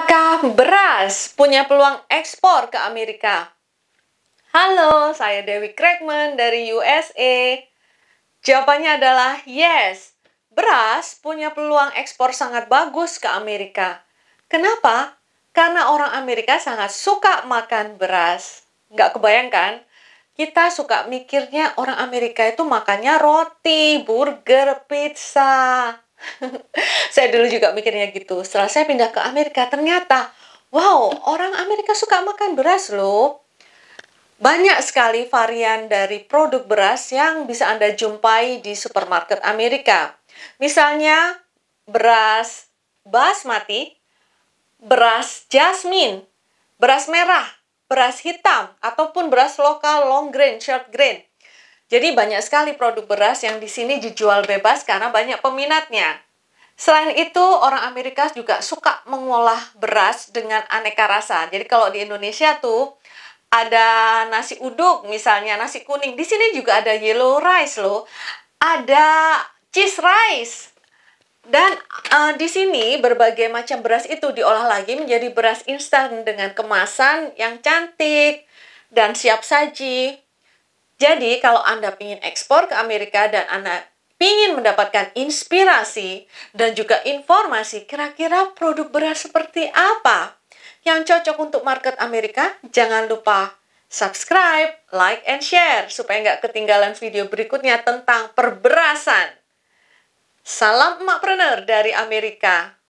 Apakah beras punya peluang ekspor ke Amerika? Halo, saya Dewi Craigman dari USA. Jawabannya adalah yes. Beras punya peluang ekspor sangat bagus ke Amerika. Kenapa? Karena orang Amerika sangat suka makan beras. Nggak kebayangkan? Kita suka mikirnya orang Amerika itu makannya roti, burger, pizza. saya dulu juga mikirnya gitu. Setelah saya pindah ke Amerika, ternyata, wow, orang Amerika suka makan beras loh. Banyak sekali varian dari produk beras yang bisa Anda jumpai di supermarket Amerika. Misalnya, beras basmati, beras jasmine, beras merah, beras hitam, ataupun beras lokal long grain, short grain. Jadi banyak sekali produk beras yang di sini dijual bebas karena banyak peminatnya. Selain itu, orang Amerika juga suka mengolah beras dengan aneka rasa. Jadi kalau di Indonesia tuh ada nasi uduk misalnya, nasi kuning. Di sini juga ada yellow rice loh. Ada cheese rice. Dan uh, di sini berbagai macam beras itu diolah lagi menjadi beras instan dengan kemasan yang cantik dan siap saji. Jadi kalau Anda ingin ekspor ke Amerika dan Anda ingin mendapatkan inspirasi dan juga informasi kira-kira produk beras seperti apa yang cocok untuk market Amerika, jangan lupa subscribe, like, and share supaya nggak ketinggalan video berikutnya tentang perberasan. Salam emakpreneur dari Amerika.